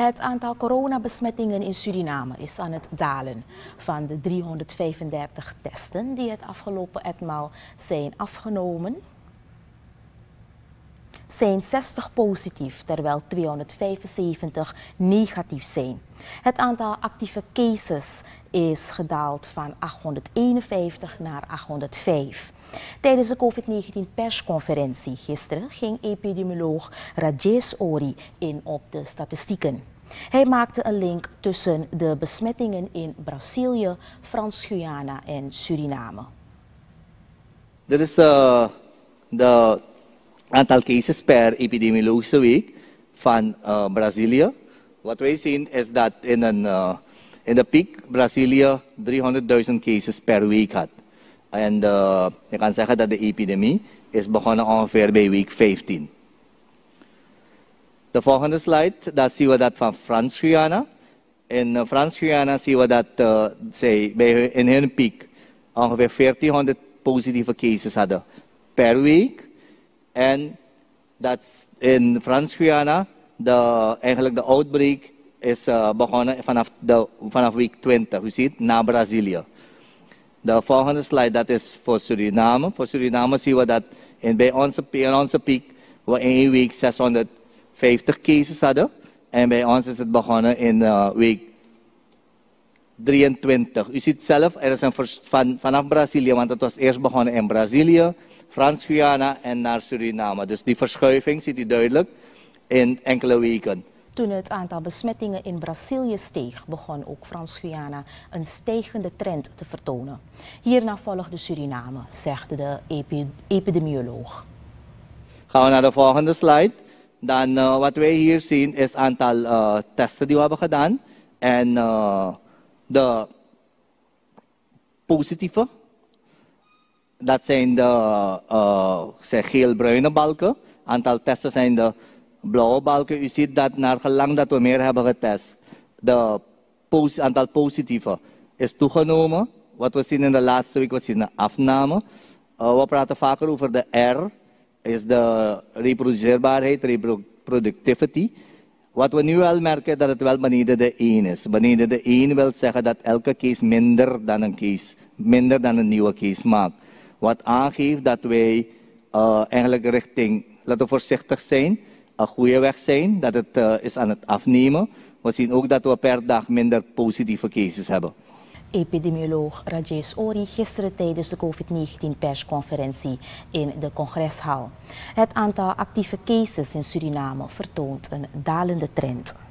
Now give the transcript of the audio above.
Het aantal coronabesmettingen in Suriname is aan het dalen. Van de 335 testen die het afgelopen etmaal zijn afgenomen, zijn 60 positief, terwijl 275 negatief zijn. Het aantal actieve cases is gedaald van 851 naar 805. Tijdens de COVID-19-persconferentie gisteren ging epidemioloog Rajesh Ori in op de statistieken. Hij maakte een link tussen de besmettingen in Brazilië, Frans-Guyana en Suriname. Dit is eh, de aantal cases per epidemiologische week van uh, Brazilië. Wat wij zien is dat in, een, uh, in de piek Brazilië 300.000 cases per week had. En je uh, kan zeggen dat de epidemie is begonnen ongeveer bij week 15. De volgende slide, daar zien we dat van Frans-Guyana. In Frans-Guyana zien we dat uh, zij bij hun, in hun piek ongeveer 1400 positieve cases hadden uh, per week. En dat in Frans-Guyana, eigenlijk de outbreak is eh, begonnen vanaf, de, vanaf week 20. U ziet, na Brazilië. De volgende slide, dat is voor Suriname. Voor Suriname zien we dat in, bij onze, in onze piek we één week 650 cases hadden. En bij ons is het begonnen in uh, week 23. U ziet zelf, er is een van, vanaf Brazilië, want het was eerst begonnen in Brazilië, Frans-Guyana en naar Suriname. Dus die verschuiving ziet u duidelijk in enkele weken. Toen het aantal besmettingen in Brazilië steeg, begon ook Frans-Guyana een stijgende trend te vertonen. Hierna volgde Suriname, zegt de epidemioloog. Gaan we naar de volgende slide. Dan eh, wat wij hier zien is het aantal uh, testen die we hebben gedaan. En uh, de positieve. Dat zijn de uh, geel-bruine balken. Aantal testen zijn de blauwe balken. U ziet dat naar gelang dat we meer hebben getest, de aantal positieve is toegenomen. Wat we zien in de laatste week, we zien een afname. Uh, we praten vaker over de R, is de reproduceerbaarheid, reproductivity. Wat we nu al merken dat het wel beneden de 1 is. Beneden de 1 wil zeggen dat elke case minder dan een case, minder dan een nieuwe case maakt. Wat aangeeft dat wij eh, eigenlijk richting, laten we voorzichtig zijn, een goede weg zijn, dat het eh, is aan het afnemen. We zien ook dat we per dag minder positieve cases hebben epidemioloog Rajesh Ori gisteren tijdens de COVID-19-persconferentie in de congreshal. Het aantal actieve cases in Suriname vertoont een dalende trend.